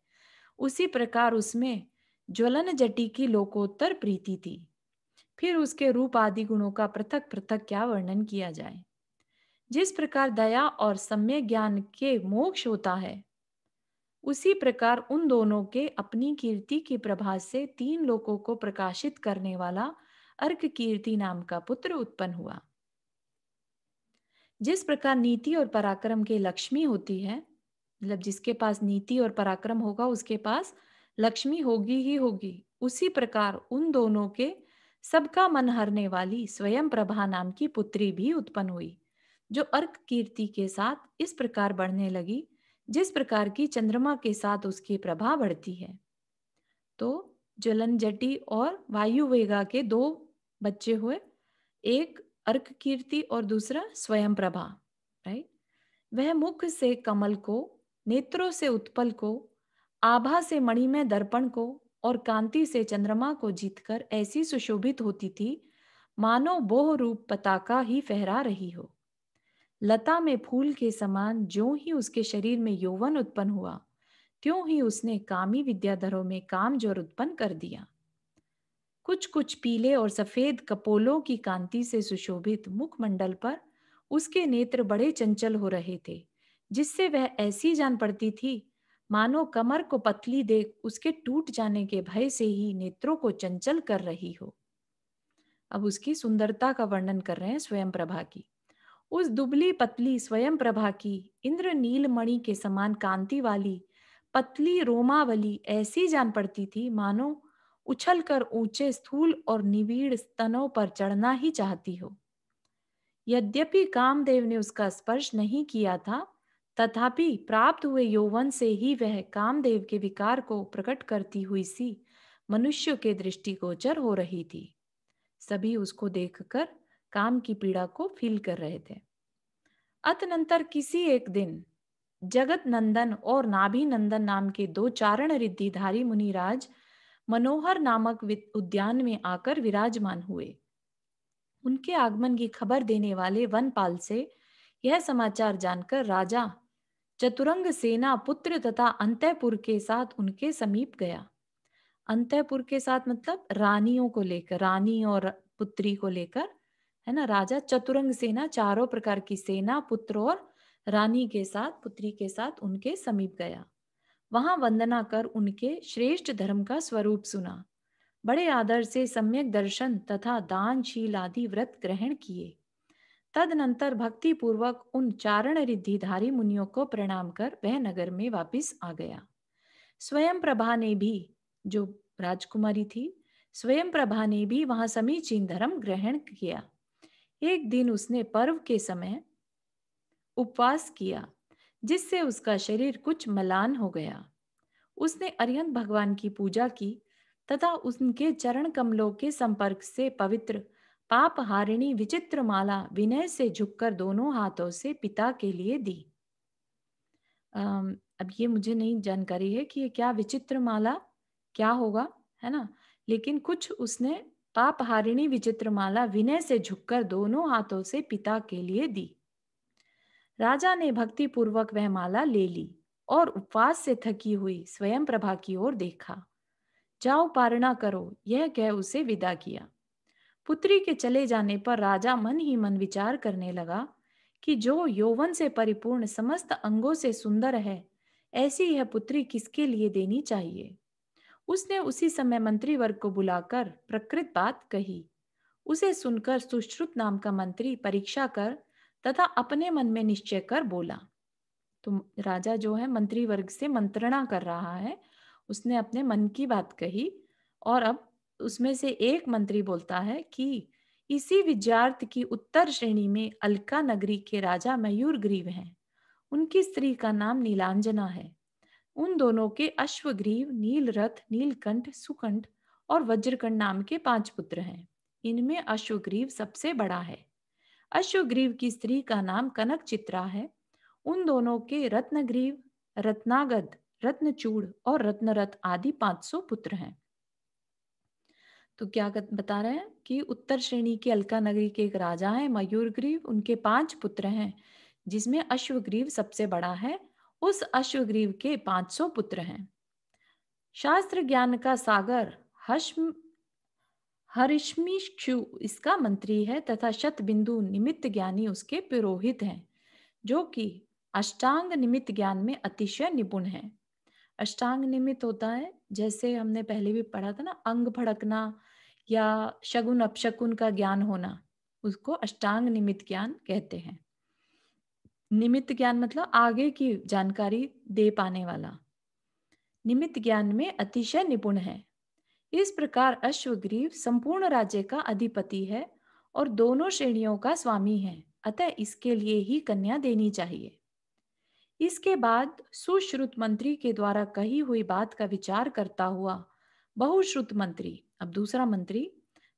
उसी प्रकार उसमें ज्वलन जटी की लोकोत्तर प्रीति थी फिर उसके रूप आदि गुणों का पृथक पृथक क्या वर्णन किया जाए जिस प्रकार दया और सम्य ज्ञान के मोक्ष होता है उसी प्रकार उन दोनों के अपनी कीर्ति की प्रभाव से तीन लोगों को प्रकाशित करने वाला अर्क कीर्ति नाम का पुत्र उत्पन्न हुआ जिस प्रकार नीति और पराक्रम के लक्ष्मी होती है मतलब जिसके पास नीति और पराक्रम होगा उसके पास लक्ष्मी होगी ही होगी उसी प्रकार उन दोनों के सबका मन हरने वाली स्वयं प्रभा नाम की पुत्री भी उत्पन्न हुई जो अर्क कीर्ति के साथ इस प्रकार बढ़ने लगी जिस प्रकार की चंद्रमा के साथ उसकी प्रभा बढ़ती है तो ज्वलन जटी और वायु वेगा के दो बच्चे हुए एक अर्क कीर्ति और दूसरा स्वयं प्रभा राइट वह मुख से कमल को नेत्रों से उत्पल को आभा से मणि में दर्पण को और कांति से चंद्रमा को जीतकर ऐसी सुशोभित होती थी मानो बोह रूप पताका ही फहरा रही हो लता में फूल के समान जो ही उसके शरीर में यौवन उत्पन्न हुआ त्यों ही उसने कामी विद्याधरों में काम जोर उत्पन्न कर दिया कुछ कुछ पीले और सफेद कपोलों की कांति से सुशोभित मुखमंडल पर उसके नेत्र बड़े चंचल हो रहे थे जिससे वह ऐसी जान पड़ती थी मानो कमर को पतली देख उसके टूट जाने के भय से ही नेत्रों को चंचल कर रही हो अब उसकी सुंदरता का वर्णन कर रहे हैं स्वयं प्रभा की उस दुबली पतली स्वयं प्रभा की इंद्र नीलमणि के समान कांति वाली पतली रोमावली ऐसी जान पड़ती थी मानो उछल कर ऊंचे स्थूल और निविड़ स्तनों पर चढ़ना ही चाहती हो यद्यपि कामदेव ने उसका स्पर्श नहीं किया था तथापि प्राप्त हुए यौवन से ही वह कामदेव के विकार को प्रकट करती हुई सी मनुष्य के दृष्टिगोचर हो रही थी सभी उसको देखकर काम की पीड़ा को फील कर रहे थे अतनंतर किसी एक दिन जगत नंदन और नाभि नंदन नाम के दो चारण रिद्धिधारी मुनिराज मनोहर नामक उद्यान में आकर विराजमान हुए उनके आगमन की खबर देने वाले वनपाल से यह समाचार जानकर राजा चतुरंग सेना पुत्र तथा अंतपुर के साथ उनके समीप गया अंतपुर के साथ मतलब रानियों को लेकर रानी और पुत्री को लेकर है ना राजा चतुरंग सेना चारों प्रकार की सेना पुत्र और रानी के साथ पुत्री के साथ उनके समीप गया वहां वंदना कर उनके श्रेष्ठ धर्म का स्वरूप सुना बड़े आदर से सम्यक दर्शन तथा दानशील आदि व्रत ग्रहण किए तदनंतर भक्ति पूर्वक उन चारण रिद्धिधारी मुनियों को प्रणाम कर वह नगर में वापिस आ गया स्वयं प्रभा ने भी जो राजकुमारी थी स्वयं प्रभा ने भी वहां समीचीन धर्म ग्रहण किया एक दिन उसने पर्व के समय उपवास किया जिससे उसका शरीर कुछ मलान हो गया उसने अरिहंत भगवान की पूजा की तथा उनके चरण कमलों के संपर्क से पवित्र पाप हारिणी विचित्र माला विनय से झुककर दोनों हाथों से पिता के लिए दी अब ये मुझे नहीं जानकारी है कि ये क्या विचित्र माला क्या होगा है ना लेकिन कुछ उसने पाप हारिणी विचित्र माला विनय से झुककर दोनों हाथों से पिता के लिए दी राजा ने भक्ति पूर्वक वह माला ले ली और उपवास से थकी हुई स्वयं प्रभा की ओर देखा जाओ पारणा करो यह कह उसे विदा किया पुत्री के चले जाने पर राजा मन ही मन विचार करने लगा कि जो यौवन से परिपूर्ण समस्त अंगों से सुंदर है ऐसी यह पुत्री किसके लिए देनी चाहिए उसने उसी समय मंत्री वर्ग को बुलाकर प्रकृत बात कही उसे सुनकर सुश्रुत नाम का मंत्री परीक्षा कर तथा अपने मन में निश्चय कर बोला तो राजा जो है मंत्री वर्ग से मंत्रणा कर रहा है उसने अपने मन की बात कही और अब उसमें से एक मंत्री बोलता है कि इसी विद्यार्थ की उत्तर श्रेणी में अलका नगरी के राजा मयूर ग्रीव हैं उनकी स्त्री का नाम नीलांजना है उन दोनों के अश्वग्रीव नीलरथ नीलकंठ सुकंठ और वज्रकंठ नाम के पांच पुत्र हैं इनमें अश्वग्रीव सबसे बड़ा है अश्वग्रीव की स्त्री का नाम कनक चित्रा है उन दोनों के रत्नग्रीव रत्नागद रत्नचूड़ और रत्नरथ आदि 500 पुत्र हैं तो क्या बता रहे हैं कि उत्तर श्रेणी के अलका नगरी के एक राजा है मयूरग्रीव उनके पांच पुत्र हैं जिसमें अश्वग्रीव सबसे बड़ा है उस अश्वग्रीव के 500 पुत्र हैं शास्त्र ज्ञान का सागर हश्म हरिश्मिक्षु इसका मंत्री है तथा शत बिंदु निमित्त ज्ञानी उसके पुरोहित हैं जो कि अष्टांग निमित्त ज्ञान में अतिशय निपुण है अष्टांग निमित्त होता है जैसे हमने पहले भी पढ़ा था ना अंग भड़कना या शगुन अपशकुन का ज्ञान होना उसको अष्टांग निमित्त ज्ञान कहते हैं निमित्त ज्ञान मतलब आगे की जानकारी दे पाने वाला निमित्त ज्ञान में अतिशय निपुण है इस प्रकार अश्वग्रीव संपूर्ण राज्य का अधिपति है और दोनों श्रेणियों का स्वामी है अतः इसके लिए ही कन्या देनी चाहिए इसके बाद सुश्रुत मंत्री के द्वारा कही हुई बात का विचार करता हुआ बहुश्रुत मंत्री अब दूसरा मंत्री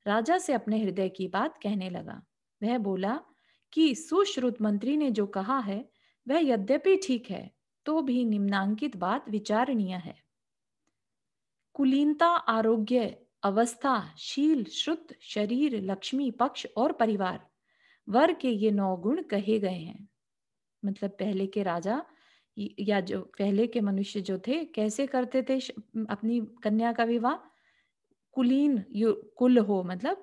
राजा से अपने हृदय की बात कहने लगा वह बोला कि सुश्रुत मंत्री ने जो कहा है वह यद्यपि ठीक है तो भी निम्नांकित बात विचारणीय है कुलीनता आरोग्य अवस्था शील श्रुत शरीर लक्ष्मी पक्ष और परिवार वर के ये नौ गुण कहे गए हैं मतलब पहले के राजा या जो पहले के मनुष्य जो थे कैसे करते थे अपनी कन्या का विवाह कुलीन कुल हो मतलब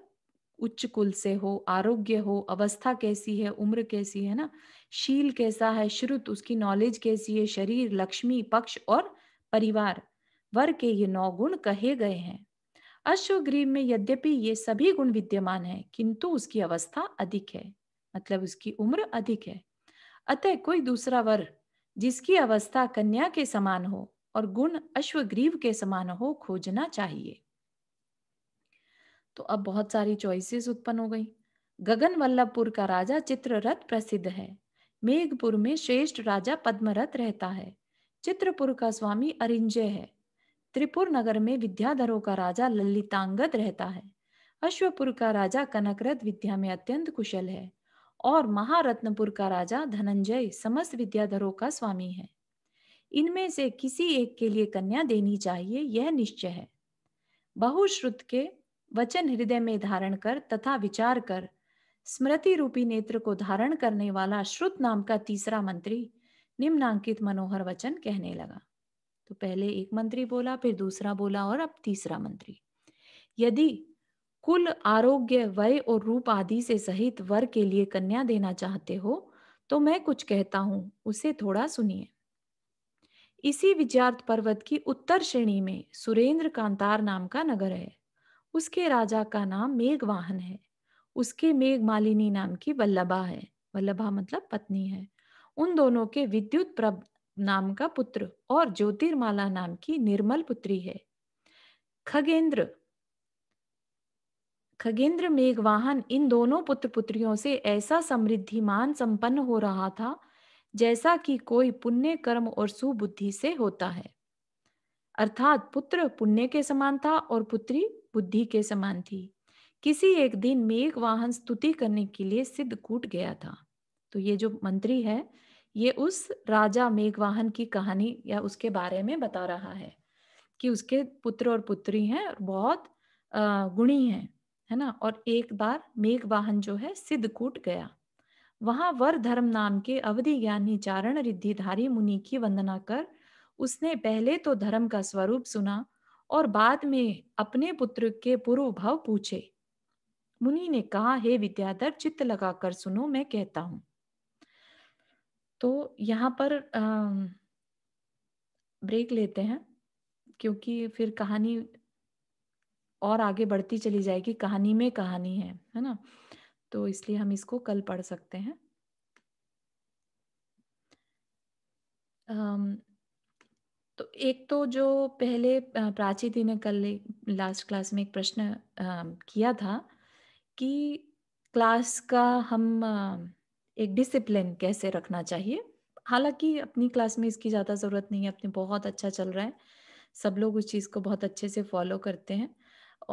उच्च कुल से हो आरोग्य हो अवस्था कैसी है उम्र कैसी है ना शील कैसा है श्रुत उसकी नॉलेज कैसी है शरीर लक्ष्मी पक्ष और परिवार वर के ये नौ गुण कहे गए हैं अश्वग्रीव में यद्यपि ये सभी गुण विद्यमान है किंतु उसकी अवस्था अधिक है मतलब उसकी उम्र अधिक है अतः कोई दूसरा वर जिसकी अवस्था कन्या के समान हो और गुण अश्वग्रीव के समान हो खोजना चाहिए तो अब बहुत सारी चॉइसेस उत्पन्न हो गई गगन वल्लभपुर का राजा चित्ररथ प्रसिद्ध है मेघपुर में श्रेष्ठ राजा पद्मरथ रहता है चित्रपुर का स्वामी अरिंजय है त्रिपुर नगर में विद्याधरों का राजा ललितांगद रहता है अश्वपुर का राजा कनकरथ विद्या में अत्यंत कुशल है और महारत्नपुर का राजा धनंजय समस्त विद्याधरों का स्वामी है इनमें से किसी एक के लिए कन्या देनी चाहिए यह निश्चय है बहुश्रुत के वचन हृदय में धारण कर तथा विचार कर स्मृति रूपी नेत्र को धारण करने वाला श्रुत नाम का तीसरा मंत्री निम्नांकित मनोहर वचन कहने लगा तो पहले एक मंत्री बोला फिर दूसरा बोला और अब तीसरा मंत्री यदि कुल आरोग्य वय और रूप आदि से सहित वर के लिए कन्या देना चाहते हो तो मैं कुछ कहता हूं उसे थोड़ा सुनिए इसी विचार पर्वत की उत्तर श्रेणी में सुरेंद्र कांतार नाम का नगर है उसके राजा का नाम मेघवाहन है उसके मेघ मालिनी नाम की वल्लभा है वल्लभा मतलब पत्नी है उन दोनों के विद्युत प्रभ नाम का पुत्र और ज्योतिर्माला नाम की निर्मल पुत्री है खगेंद्र खगेंद्र मेघवाहन इन दोनों पुत्र पुत्रियों से ऐसा समृद्धिमान संपन्न हो रहा था जैसा कि कोई पुण्य कर्म और सुबुद्धि से होता है अर्थात पुत्र पुण्य के समान था और पुत्री बुद्धि के समान थी किसी एक दिन मेघ वाहन स्तुति करने के लिए सिद्ध कूट गया था तो ये जो मंत्री है ये उस राजा मेघवाहन की कहानी या उसके बारे में बता रहा है कि उसके पुत्र और पुत्री हैं और बहुत गुणी हैं है ना और एक बार मेघवाहन जो है सिद्ध कूट गया वहां वर धर्म नाम के अवधि ज्ञानी चारण रिद्धिधारी मुनि की वंदना कर उसने पहले तो धर्म का स्वरूप सुना और बाद में अपने पुत्र के पूर्व भाव पूछे मुनि ने कहा हे विद्याधर चित्त लगाकर सुनो मैं कहता हूं तो यहाँ पर आ, ब्रेक लेते हैं क्योंकि फिर कहानी और आगे बढ़ती चली जाएगी कहानी में कहानी है है ना तो इसलिए हम इसको कल पढ़ सकते हैं तो एक तो जो पहले प्राची दी ने कल लास्ट क्लास में एक प्रश्न किया था कि क्लास का हम एक डिसिप्लिन कैसे रखना चाहिए हालांकि अपनी क्लास में इसकी ज़्यादा ज़रूरत नहीं है अपने बहुत अच्छा चल रहा है सब लोग उस चीज़ को बहुत अच्छे से फॉलो करते हैं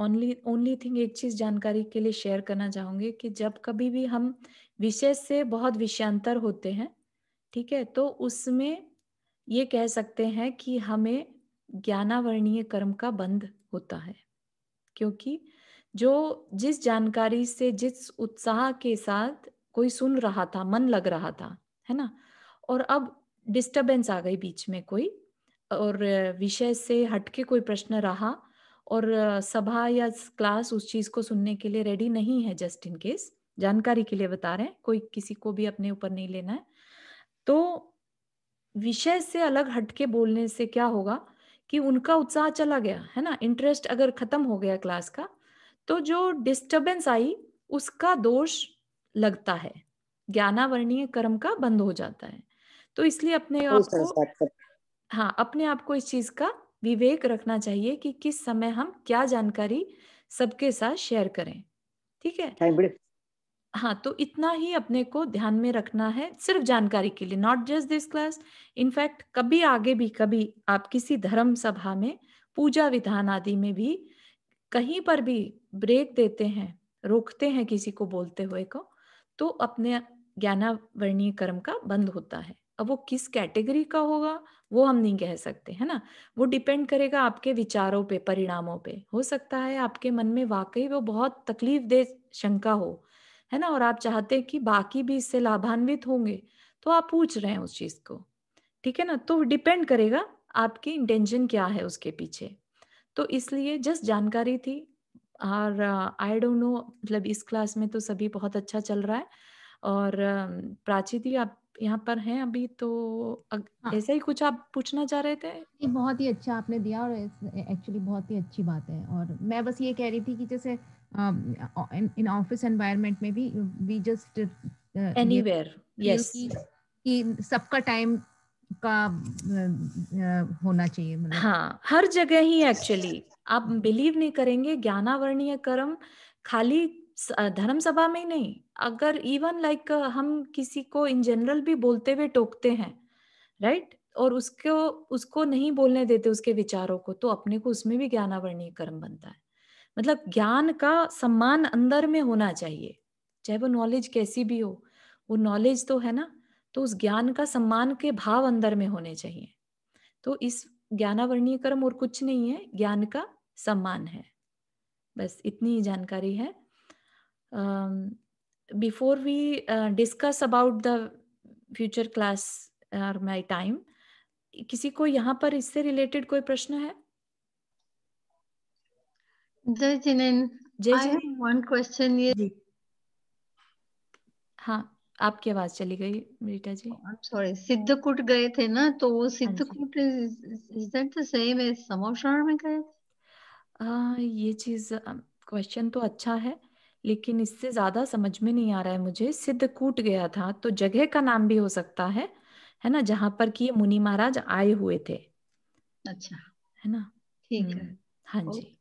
ओनली ओनली थिंग एक चीज़ जानकारी के लिए शेयर करना चाहूँगी कि जब कभी भी हम विषय से बहुत विषयांतर होते हैं ठीक है तो उसमें ये कह सकते हैं कि हमें ज्ञानावरणीय कर्म का बंध होता है क्योंकि जो जिस जानकारी से जिस उत्साह के साथ कोई सुन रहा था मन लग रहा था है ना और अब डिस्टरबेंस आ गई बीच में कोई और विषय से हटके कोई प्रश्न रहा और सभा या क्लास उस चीज को सुनने के लिए रेडी नहीं है जस्ट इन केस जानकारी के लिए बता रहे हैं कोई किसी को भी अपने ऊपर नहीं लेना है तो विषय से अलग हटके बोलने से क्या होगा कि उनका उत्साह चला गया है ना इंटरेस्ट अगर खत्म हो गया क्लास का तो जो डिस्टरबेंस आई उसका दोष लगता है ज्ञानावरणीय कर्म का बंद हो जाता है तो इसलिए अपने आप तो को तो। हाँ अपने आप को इस चीज का विवेक रखना चाहिए कि किस समय हम क्या जानकारी सबके साथ शेयर करें ठीक है हाँ, हाँ तो इतना ही अपने को ध्यान में रखना है सिर्फ जानकारी के लिए not just this class in fact कभी आगे भी कभी आप किसी धर्म सभा में पूजा विधान आदि में भी कहीं पर भी ब्रेक देते हैं रोकते हैं किसी को बोलते हुए को तो अपने ज्ञानावरणीय कर्म का बंद होता है अब वो किस कैटेगरी का होगा वो हम नहीं कह सकते है ना वो डिपेंड करेगा आपके विचारों पे परिणामों पे हो सकता है आपके मन में वाकई वो बहुत तकलीफ दे शंका हो है ना और आप चाहते हैं कि बाकी भी इससे लाभान्वित होंगे तो आप पूछ रहे हैं उस चीज को ठीक है ना तो डिपेंड करेगा आपकी इंटेंशन क्या है उसके पीछे तो इसलिए जस्ट जानकारी थी और आई डोंट नो मतलब इस क्लास में तो सभी बहुत अच्छा चल रहा है और um, प्राची दी आप यहाँ पर हैं अभी तो हाँ। ऐसा ही कुछ आप पूछना चाह रहे थे ये बहुत ही अच्छा आपने दिया और एक्चुअली बहुत ही अच्छी बात है और मैं बस ये कह रही थी कि जैसे इन um, ऑफिस in में भी वी जस्ट एनीवेयर यस कि, सबका टाइम का uh, uh, होना चाहिए मतलब हाँ हर जगह ही एक्चुअली आप बिलीव नहीं करेंगे ज्ञानावर्णीय कर्म खाली धर्म सभा में नहीं अगर इवन लाइक like, हम किसी को इन जनरल भी बोलते हुए टोकते हैं राइट right? और उसको उसको नहीं बोलने देते उसके विचारों को तो अपने को उसमें भी ज्ञानावर्णीय कर्म बनता है मतलब ज्ञान का सम्मान अंदर में होना चाहिए चाहे वो नॉलेज कैसी भी हो वो नॉलेज तो है ना तो उस ज्ञान का सम्मान के भाव अंदर में होने चाहिए तो इस ज्ञानावरणीय कर्म और कुछ नहीं है ज्ञान का सम्मान है बस इतनी ही जानकारी है before we discuss about the future class are my time किसी को यहाँ पर इससे रिलेटेड कोई प्रश्न है जय जिनेन जय वन क्वेश्चन ये जी हाँ आपकी आवाज चली गई रीटा जी सॉरी oh, सिद्धकूट गए थे ना तो वो हाँ Siddhakoot is that the same as समोशरण में गए आ, ये चीज क्वेश्चन तो अच्छा है लेकिन इससे ज्यादा समझ में नहीं आ रहा है मुझे सिद्धकूट गया था तो जगह का नाम भी हो सकता है है ना जहां पर कि मुनि महाराज आए हुए थे अच्छा है ना ठीक है हम्म। हाँ जी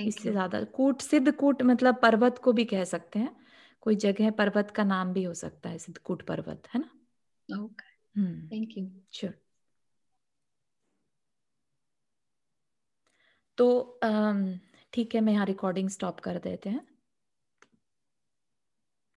इससे ज्यादा कूट सिद्ध कूट मतलब पर्वत को भी कह सकते हैं कोई जगह पर्वत का नाम भी हो सकता है सिद्धकूट पर्वत है ना थैंक यू श्योर तो ठीक है मैं यहाँ रिकॉर्डिंग स्टॉप कर देते हैं